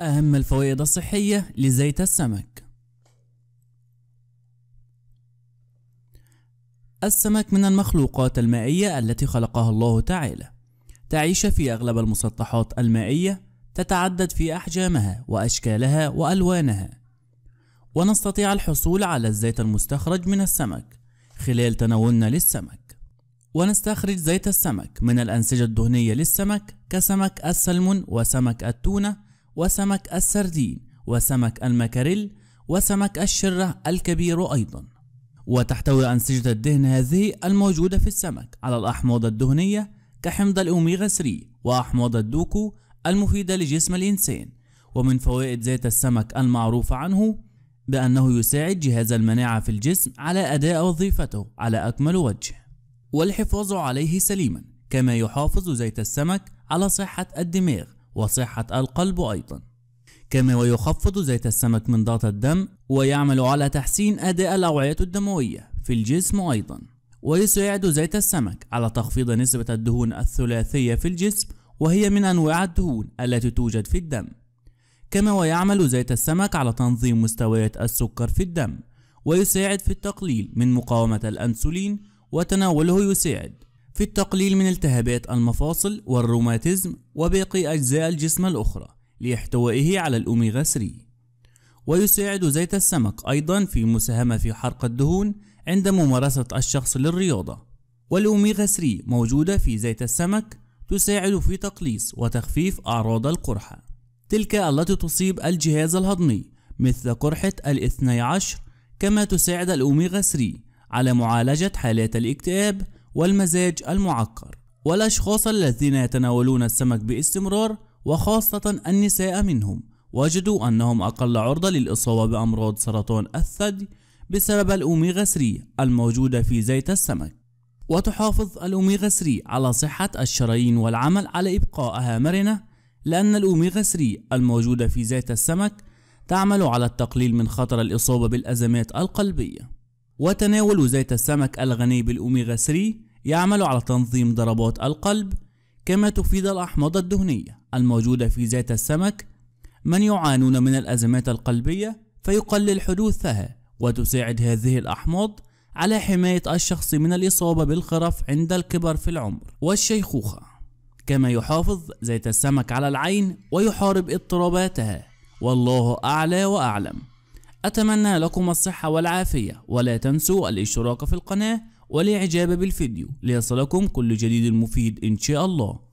أهم الفوائد الصحية لزيت السمك السمك من المخلوقات المائية التي خلقها الله تعالى تعيش في أغلب المسطحات المائية تتعدد في أحجامها وأشكالها وألوانها ونستطيع الحصول على الزيت المستخرج من السمك خلال تناولنا للسمك ونستخرج زيت السمك من الأنسجة الدهنية للسمك كسمك السلمون وسمك التونة وسمك السردين وسمك المكاريل وسمك الشرة الكبير أيضا وتحتوي أنسجة الدهن هذه الموجودة في السمك على الأحماض الدهنية كحمض الأوميغا 3 وأحماض الدوكو المفيدة لجسم الإنسان ومن فوائد زيت السمك المعروف عنه بأنه يساعد جهاز المناعة في الجسم على أداء وظيفته على أكمل وجه والحفاظ عليه سليما كما يحافظ زيت السمك على صحة الدماغ وصحة القلب أيضا كما ويخفض زيت السمك من ضغط الدم ويعمل على تحسين أداء الأوعية الدموية في الجسم أيضا ويساعد زيت السمك على تخفيض نسبة الدهون الثلاثية في الجسم وهي من أنواع الدهون التي توجد في الدم كما ويعمل زيت السمك على تنظيم مستويات السكر في الدم ويساعد في التقليل من مقاومة الأنسولين وتناوله يساعد في التقليل من التهابات المفاصل والروماتيزم وباقي أجزاء الجسم الأخرى لاحتوائه على الأوميغا 3 ويساعد زيت السمك أيضا في المساهمة في حرق الدهون عند ممارسة الشخص للرياضة والأوميغا 3 موجودة في زيت السمك تساعد في تقليص وتخفيف أعراض القرحة تلك التي تصيب الجهاز الهضمي مثل قرحة الاثني عشر كما تساعد الأوميغا 3 على معالجة حالات الاكتئاب والمزاج المعكر والأشخاص الذين يتناولون السمك باستمرار وخاصة النساء منهم وجدوا أنهم أقل عرضة للإصابة بأمراض سرطان الثدي بسبب الأوميغا 3 الموجودة في زيت السمك وتحافظ الأوميغا 3 على صحة الشرايين والعمل على إبقائها مرنة لأن الأوميغا 3 الموجودة في زيت السمك تعمل على التقليل من خطر الإصابة بالأزمات القلبية وتناول زيت السمك الغني بالأوميغا 3 يعمل على تنظيم ضربات القلب كما تفيد الأحماض الدهنية الموجودة في ذات السمك من يعانون من الأزمات القلبية فيقلل حدوثها وتساعد هذه الأحماض على حماية الشخص من الإصابة بالخرف عند الكبر في العمر والشيخوخة كما يحافظ زيت السمك على العين ويحارب اضطراباتها والله أعلى وأعلم أتمنى لكم الصحة والعافية ولا تنسوا الاشتراك في القناة والإعجاب بالفيديو ليصلكم كل جديد مفيد إن شاء الله